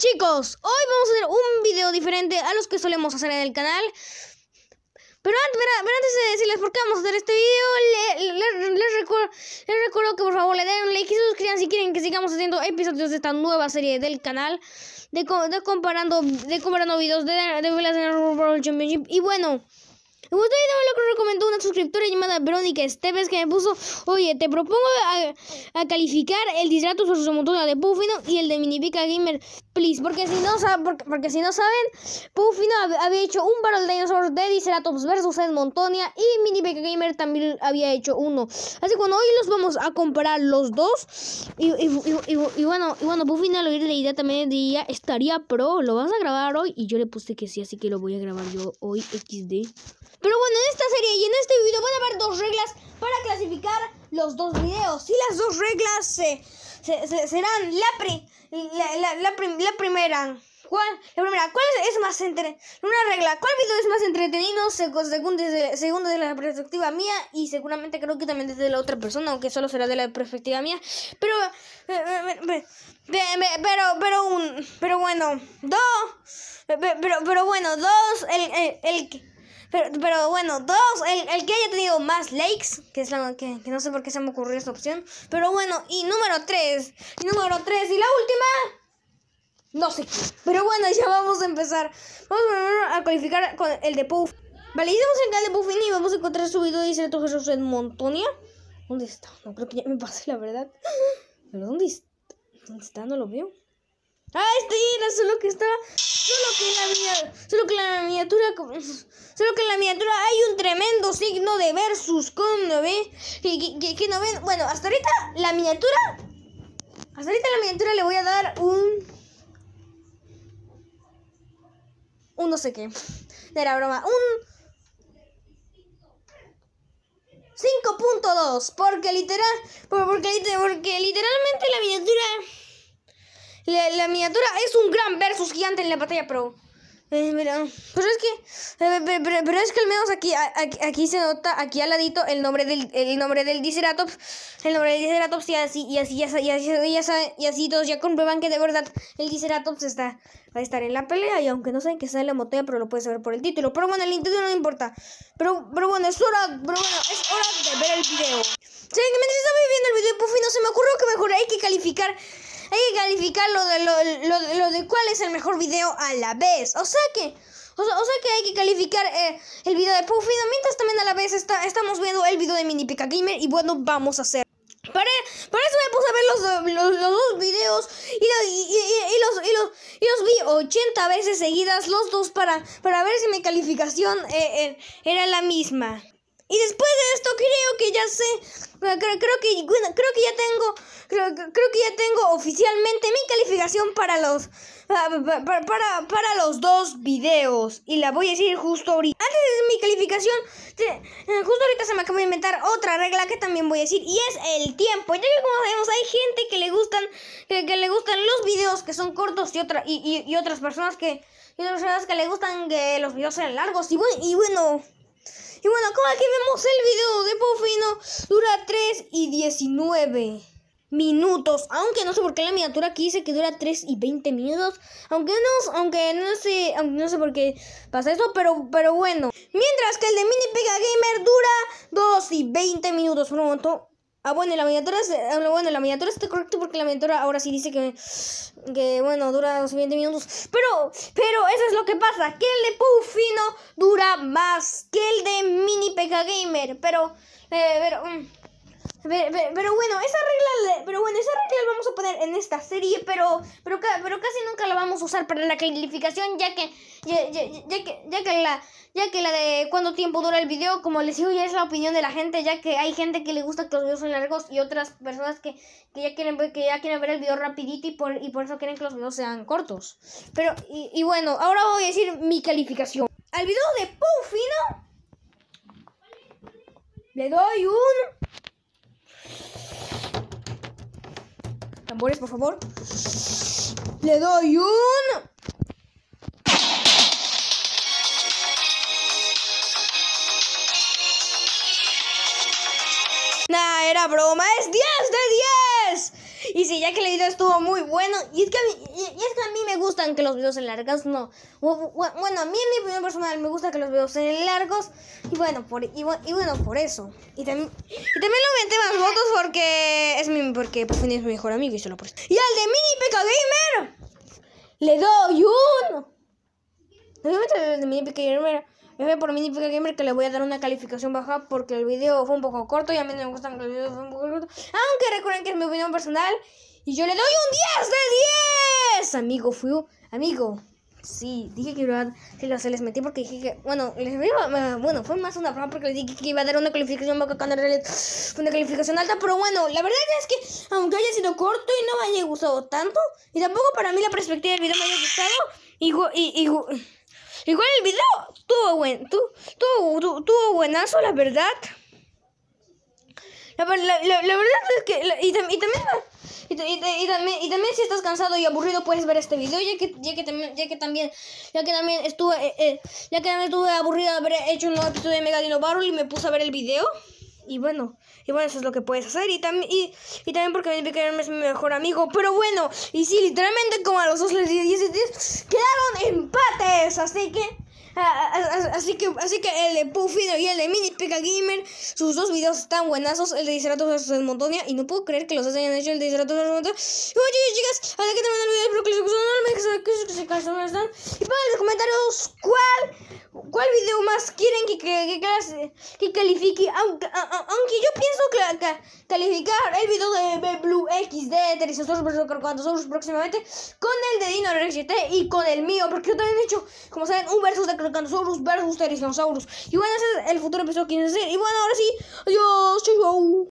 Chicos, hoy vamos a hacer un video diferente a los que solemos hacer en el canal. Pero antes, de decirles por qué vamos a hacer este video, les, recuerdo, que por favor le den un like y suscriban si quieren que sigamos haciendo episodios de esta nueva serie del canal. De, comparando, de comparando videos de, de, de World Championship. Y bueno, me gustaría no lo que recomendó una suscriptora llamada Verónica Esteves que me puso, oye, te propongo a, calificar el disrato vs su de Puffino y el de Minipica Gamer, please. Porque si no, porque si no saben, Puffino había hecho un barrel de Dinosaur de Diceratops versus Montonia y Minipica Gamer también había hecho uno. Así que bueno, hoy los vamos a comprar los dos. Y, bueno, y bueno, Puffino al oír la idea también diría, estaría pro, lo vas a grabar hoy y yo le puse que sí, así que lo voy a grabar yo hoy XD en esta serie y en este video van a haber dos reglas para clasificar los dos videos. Y las dos reglas se, se, serán la, pri, la, la, la, primera. ¿Cuál, la primera, ¿cuál es, más entre una regla? ¿Cuál video es más entretenido según desde, según desde la perspectiva mía y seguramente creo que también desde la otra persona, aunque solo será de la perspectiva mía? Pero eh, eh, eh, pero pero, un, pero bueno, dos pero, pero bueno, dos el, el, el pero, pero bueno, dos, el, el, que haya tenido más likes, que es la que, que, no sé por qué se me ocurrió esta opción. Pero bueno, y número tres, y número tres, y la última. No sé Pero bueno, ya vamos a empezar. Vamos a calificar con el de Puff. Vale, hicimos el canal de Puffin y vamos a encontrar su video. y Neto Jesús en Montonia. ¿Dónde está? No creo que ya me pase, la verdad. ¿Pero dónde está? ¿Dónde está? No lo veo. Ah, este era solo que estaba. Solo que la miniatura. Solo que la miniatura. Solo que la miniatura hay un tremendo signo de versus. con no no ven? Bueno, hasta ahorita la miniatura. Hasta ahorita la miniatura le voy a dar un. Un no sé qué. De la broma. Un. 5.2 porque literal porque literalmente la miniatura la, miniatura es un gran versus gigante en la batalla pero eh, pero pues es que, eh, pero, es que al menos aquí, aquí, se nota, aquí al ladito, el nombre del, el nombre del Diceratops, el nombre del Diceratops y así, y así, y así, y así, todos ya comprueban que de verdad el Diceratops está, va a estar en la pelea y aunque no saben que está en la motea, pero lo puedes saber por el título. Pero bueno, el título no importa. Pero, pero bueno, es hora, pero bueno, es hora de ver el video. Sí, mientras estaba viendo el video, puff, Puffy no se me ocurrió que mejor hay que calificar hay que calificar lo de, lo, de cuál es el mejor video a la vez. O sea que, o, sea, que hay que calificar eh, el video de Puffino, mientras también a la vez está, estamos viendo el video de Mini Pika Gamer y bueno, vamos a hacer. Para, eso me puse a ver los, dos videos y, los, y, los, y los, vi 80 veces seguidas los dos para, para ver si mi calificación eh, eh, era la misma. Y después de esto creo que ya sé, creo, que, creo que ya tengo, creo, que ya tengo oficialmente mi calificación para los, ah, para, para, los dos videos. Y la voy a decir justo ahorita. Antes de mi calificación, eh, justo ahorita se me acaba de inventar otra regla que también voy a decir. Y es el tiempo. Ya que como sabemos hay gente que le gustan, que, le gustan los videos que son cortos y, otra, y, y, otras personas que... Y otras personas que le gustan que eh, los videos sean largos. y bueno y bueno, como aquí vemos el video de Puffino, Dura 3 y 19 minutos. Aunque no sé por qué la miniatura aquí dice que dura 3 y 20 minutos. Aunque no, aunque no sé, aunque no sé por qué pasa eso, pero, pero bueno. Mientras que el de Mini Pega Gamer dura 2 y 20 minutos. Por un momento Ah, bueno, la miniatura es, ah, bueno, la miniatura está correcto porque la miniatura ahora sí dice que, que bueno, dura 20 minutos. Pero, pero eso es lo que pasa, que el de Puffino dura más que el de Mini Pega Gamer. Pero, eh, pero... Mm. Pero, bueno, esa regla, pero bueno, esa regla la vamos a poner en esta serie, pero, pero, casi nunca la vamos a usar para la calificación, ya que, ya, que, ya que la, ya que la de cuánto tiempo dura el video, como les digo, ya es la opinión de la gente, ya que hay gente que le gusta que los videos son largos y otras personas que, ya quieren que ya quieren ver el video rapidito y por, y por eso quieren que los videos sean cortos. Pero, y, y bueno, ahora voy a decir mi calificación. Al video de puffino le doy un Tambores, por favor. Le doy un... Nah, era broma. Es 10 de 10. Y sí, ya que el video estuvo muy bueno. Y es que a mí, y es que a mí me gustan que los videos sean largos. No. Bueno, a mí en mi opinión personal me gusta que los videos sean largos. Y bueno, por, y, bueno, por eso. Y, también y también más votos porque es porque porque fin es mi mejor amigo y solo por eso. ¡Y al de Mini Pico Gamer! ¡Le doy un No meto el de Mini Pico Gamer. Me voy por Mini Pico Gamer que le voy a dar una calificación baja porque el video fue un poco corto y a mí no me gustan los videos un poco cortos. Aunque recuerden que es mi opinión personal y yo le doy un 10 de 10. Amigo, fui Amigo, Sí, dije que iba a... Sí, les metí porque dije que... Bueno, les iba, bueno fue más una broma porque les dije que iba a dar una calificación boca cuando una calificación alta. Pero bueno, la verdad es que aunque haya sido corto y no me haya gustado tanto, y tampoco para mí la perspectiva del video me haya gustado, igual, y, igual, el video tuvo buen, tu, tuvo, tu, tuvo buenazo, la verdad. La, verdad es que... y también... Y, también, si estás cansado y aburrido puedes ver este video, ya que, ya que, ya que también, ya que también estuve, eh, eh, ya que también estuve aburrido de haber hecho un nuevo episodio de Mega Barrel y me puse a ver el video. Y bueno, y bueno, eso es lo que puedes hacer. Y, también y, también porque me es mi mejor amigo. Pero bueno, y sí, literalmente como a los dos les dije quedaron empates. Así que... Así que, así que el de Puffy y el de Mini Pika Gamer, sus dos videos están buenazos. El de Triceratops versus Montonia Y no puedo creer que los hayan hecho el de Triceratops versus Y bueno, chicas, hasta que terminar el video. Espero que les gustado No olviden que se Y pongan en los comentarios ¿Cuál video más quieren que, que, califique? Aunque, aunque yo pienso calificar el video de Blue XD de Terizosaurus vs. Crocantosaurus próximamente con el de Dino RGT y con el mío, porque yo también he hecho, como saben, un versus de Crocantosaurus versus Terizosaurus. Y bueno, ese es el futuro episodio que quieren hacer. Y bueno, ahora sí, adiós, chau.